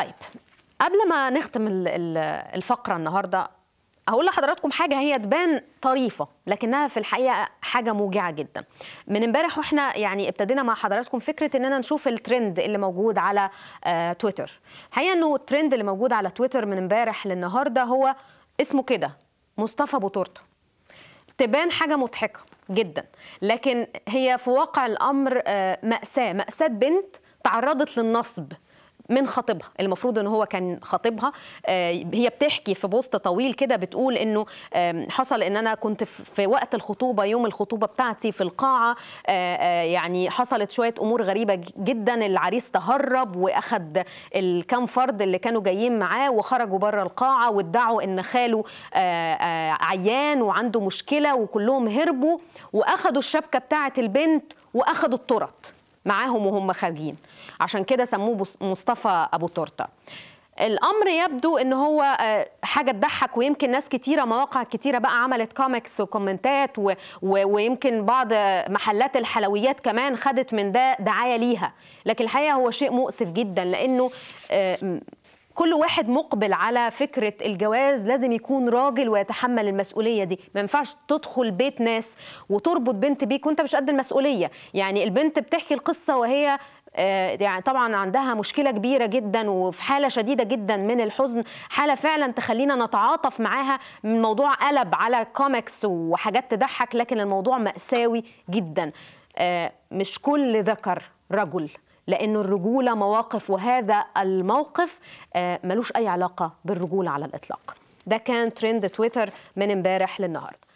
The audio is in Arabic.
طيب قبل ما نختم الفقره النهارده هقول لحضراتكم حاجه هي تبان طريفه لكنها في الحقيقه حاجه موجعه جدا من امبارح واحنا يعني ابتدينا مع حضراتكم فكره اننا نشوف الترند اللي موجود على آه، تويتر الحقيقه انه الترند اللي موجود على تويتر من امبارح للنهارده هو اسمه كده مصطفى بوتورته تبان حاجه مضحكه جدا لكن هي في واقع الامر آه، ماساه ماساه بنت تعرضت للنصب من خطيبها المفروض ان هو كان خطيبها آه، هي بتحكي في بوست طويل كده بتقول انه حصل ان انا كنت في وقت الخطوبه يوم الخطوبه بتاعتي في القاعه آه، آه، يعني حصلت شويه امور غريبه جدا العريس تهرب واخد الكام فرد اللي كانوا جايين معاه وخرجوا بره القاعه وادعوا ان خاله عيان وعنده مشكله وكلهم هربوا واخدوا الشبكه بتاعه البنت واخدوا الترط معاهم وهم خارجين عشان كده سموه مصطفى ابو تورته الامر يبدو ان هو آه، حاجه تضحك ويمكن ناس كتيره مواقع كتيره بقى عملت كوميكس وكومنتات و... و... ويمكن بعض محلات الحلويات كمان خدت من ده دعايه ليها لكن الحقيقه هو شيء مؤسف جدا لانه آه، كل واحد مقبل على فكره الجواز لازم يكون راجل ويتحمل المسؤوليه دي ما ينفعش تدخل بيت ناس وتربط بنت بيك وانت مش قد المسؤوليه يعني البنت بتحكي القصه وهي آه، يعني طبعا عندها مشكلة كبيرة جدا وفي حالة شديدة جدا من الحزن حالة فعلا تخلينا نتعاطف معاها من موضوع قلب على كوميكس وحاجات تضحك لكن الموضوع مأساوي جدا آه، مش كل ذكر رجل لأن الرجولة مواقف وهذا الموقف آه، ملوش أي علاقة بالرجولة على الإطلاق ده كان ترند تويتر من امبارح للنهارده